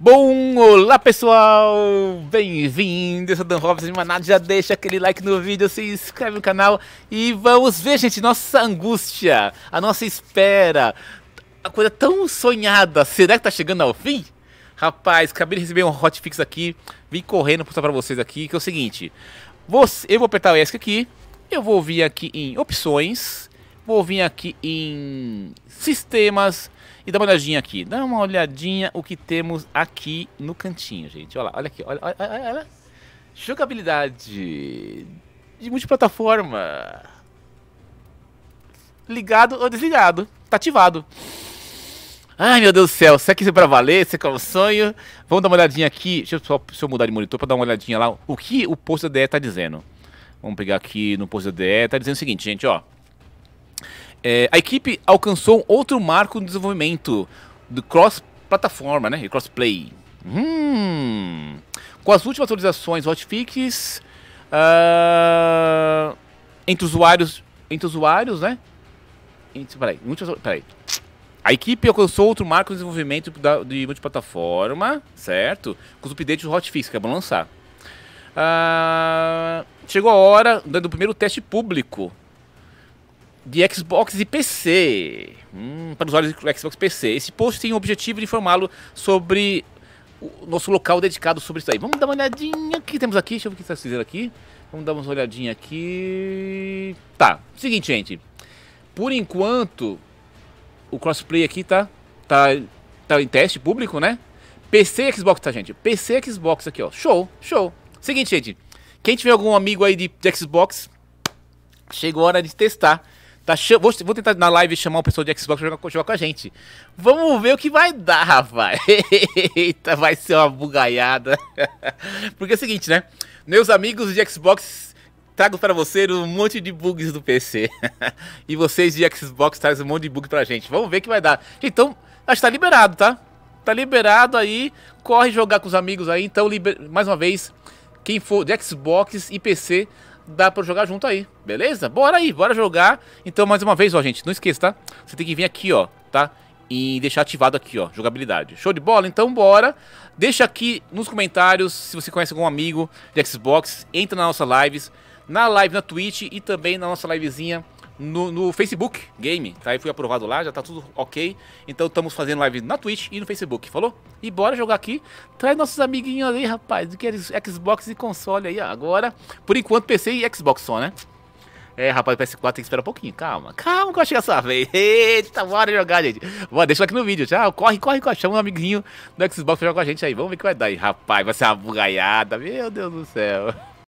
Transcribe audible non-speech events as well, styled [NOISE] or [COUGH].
Bom, olá pessoal, bem-vindo, eu sou Dan Robson de Maná, já deixa aquele like no vídeo, se inscreve no canal e vamos ver, gente, nossa angústia, a nossa espera, a coisa tão sonhada, será que tá chegando ao fim? Rapaz, acabei de receber um hotfix aqui, vim correndo mostrar pra vocês aqui, que é o seguinte, você, eu vou apertar o ESC aqui, eu vou vir aqui em opções, Vou vir aqui em sistemas e dá uma olhadinha aqui. Dá uma olhadinha o que temos aqui no cantinho, gente. Olha lá, olha aqui, olha, olha, olha. Jogabilidade de multiplataforma. Ligado ou desligado. Tá ativado. Ai, meu Deus do céu. Será que isso é pra valer? Isso que é um sonho? Vamos dar uma olhadinha aqui. Deixa eu só deixa eu mudar de monitor pra dar uma olhadinha lá. O que o post da DE tá dizendo. Vamos pegar aqui no post da DE. Tá dizendo o seguinte, gente, ó. É, a equipe alcançou outro marco no desenvolvimento do cross-plataforma né, e cross-play. Hum. Com as últimas atualizações hotfix uh, entre usuários, entre usuários, né? Entre, peraí, muitas, peraí. A equipe alcançou outro marco no desenvolvimento da, de multiplataforma, certo? Com os updates do hotfix que é bom lançar. Uh, chegou a hora do primeiro teste público de Xbox e PC. Hum, para usuários de Xbox PC. Esse post tem o objetivo de informá-lo sobre o nosso local dedicado sobre isso aí. Vamos dar uma olhadinha. que temos aqui? Deixa eu ver o que está fazendo aqui. Vamos dar uma olhadinha aqui. Tá. Seguinte, gente. Por enquanto, o crossplay aqui tá, tá, tá em teste público, né? PC e Xbox, tá, gente? PC e Xbox aqui, ó. Show, show. Seguinte, gente. Quem tiver algum amigo aí de, de Xbox, chegou a hora de testar Tá, vou, vou, tentar na live chamar o pessoal de Xbox pra jogar, jogar com a gente. Vamos ver o que vai dar, rapaz. [LAUGHS] Eita, vai ser uma bugaiada. [LAUGHS] Porque é o seguinte, né? Meus amigos de Xbox trago para você um monte de bugs do PC. [LAUGHS] e vocês de Xbox trazem um monte de bug pra gente. Vamos ver o que vai dar. Então, acho que tá liberado, tá? Tá liberado aí. Corre jogar com os amigos aí. Então, liber... mais uma vez, quem for de Xbox e PC, dá pra jogar junto aí, beleza? Bora aí, bora jogar. Então, mais uma vez, ó, gente, não esqueça, tá? Você tem que vir aqui, ó, tá? E deixar ativado aqui, ó, jogabilidade. Show de bola? Então, bora. Deixa aqui nos comentários se você conhece algum amigo de Xbox. Entra na nossa lives, na live na Twitch e também na nossa livezinha no, no, Facebook Game, tá? aí fui aprovado lá, já tá tudo ok. Então estamos fazendo live na Twitch e no Facebook, falou? E bora jogar aqui. Traz nossos amiguinhos ali, rapaz, que é Xbox e console aí agora. Por enquanto, PC e Xbox só, né? É, rapaz, PS4 tem que esperar um pouquinho. Calma, calma que eu chego essa vez. [LAUGHS] Eita, bora jogar, gente. Bora, deixa aqui no vídeo. Tchau, corre, corre, corre. Chama um amiguinho do Xbox pra jogar com a gente aí. Vamos ver o que vai dar aí. Rapaz, vai ser uma bugaiada. Meu Deus do céu.